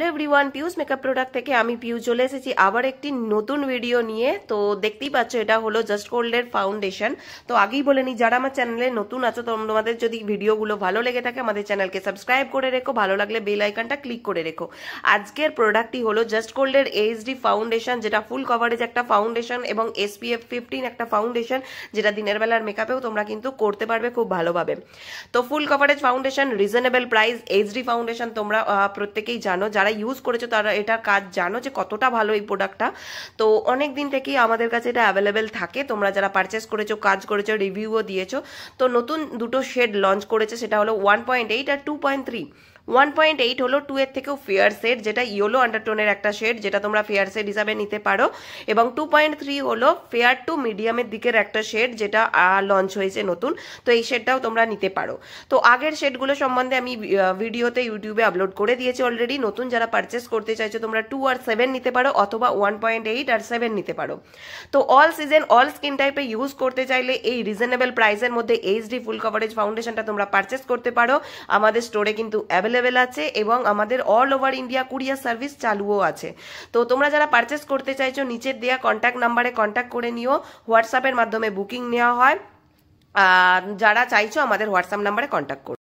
hello everyone পিউজ makeup product থেকে আমি পিউজ চলে এসেছি আবার একটি নতুন ভিডিও নিয়ে তো দেখতেই পাচ্ছ এটা হলো জাস্ট গোল্ডের ফাউন্ডেশন তো আগেই বলে নি যারা আমার চ্যানেলে নতুন আছো তোমাদের যদি ভিডিওগুলো ভালো লেগে থাকে আমাদের চ্যানেলকে সাবস্ক্রাইব করে রেখো ভালো লাগলে বেল আইকনটা ক্লিক করে রেখো আজকের প্রোডাক্টটি হলো জাস্ট গোল্ডের এইচডি ফাউন্ডেশন যেটা ফুল কভারেজ একটা ফাউন্ডেশন এবং এসপিএফ ফিফটিন একটা ফাউন্ডেশন যেটা দিনের বেলার মেকআপেও তোমরা কিন্তু করতে পারবে খুব ভালোভাবে তো full coverage foundation reasonable price HD foundation তোমরা প্রত্যেকেই জানো যারা যারা ইউজ করেছো তারা এটার কাজ জানো যে কতটা ভালো এই প্রোডাক্টটা তো অনেক দিন থেকেই আমাদের কাছে এটা অ্যাভেলেবেল থাকে তোমরা যারা পারচেস করেছো কাজ করেছো রিভিউও দিয়েছো তো নতুন দুটো শেড লঞ্চ করেছে সেটা হলো ওয়ান পয়েন্ট এইট আর two point three one point eight হলো টু এর থেকেও ফেয়ার শেড যেটা ইয়েলো আন্ডারটোনের একটা শেড যেটা তোমরা ফেয়ার শেড হিসাবে নিতে পারো এবং টু পয়েন্ট থ্রি হলো ফেয়ার টু মিডিয়ামের দিকের একটা শেড যেটা লঞ্চ হয়েছে নতুন তো এই শেডটাও তোমরা নিতে পারো তো আগের শেডগুলো সম্বন্ধে আমি ভিডিওতে ইউটিউবে আপলোড করে দিয়েছি অলরেডি নতুন যারা পারচেস করতে চাইছো তোমরা টু আর সেভেন নিতে পারো অথবা ওয়ান পয়েন্ট এইট আর সেভেন নিতে পারো তো অল সিজন অল স্কিন টাইপে ইউজ করতে চাইলে এই রিজনেবল প্রাইসের মধ্যে এইচডি ফুল কভারেজ ফাউন্ডেশনটা তোমরা পারচেস করতে পারো আমাদের স্টোরে কিন্তু অ্যাভেলেবল অ্যাভেলেবেল আছে এবং আমাদের all over India courier service চালুও আছে তো তোমরা যারা পারচেস করতে চাইছো নিচের দেওয়া কন্ট্যাক্ট নাম্বারে কন্ট্যাক্ট করে নিও হোয়াটসঅ্যাপের মাধ্যমে বুকিং নেওয়া হয় আর যারা চাইছো আমাদের হোয়াটসঅ্যাপ নাম্বারে কন্ট্যাক্ট করো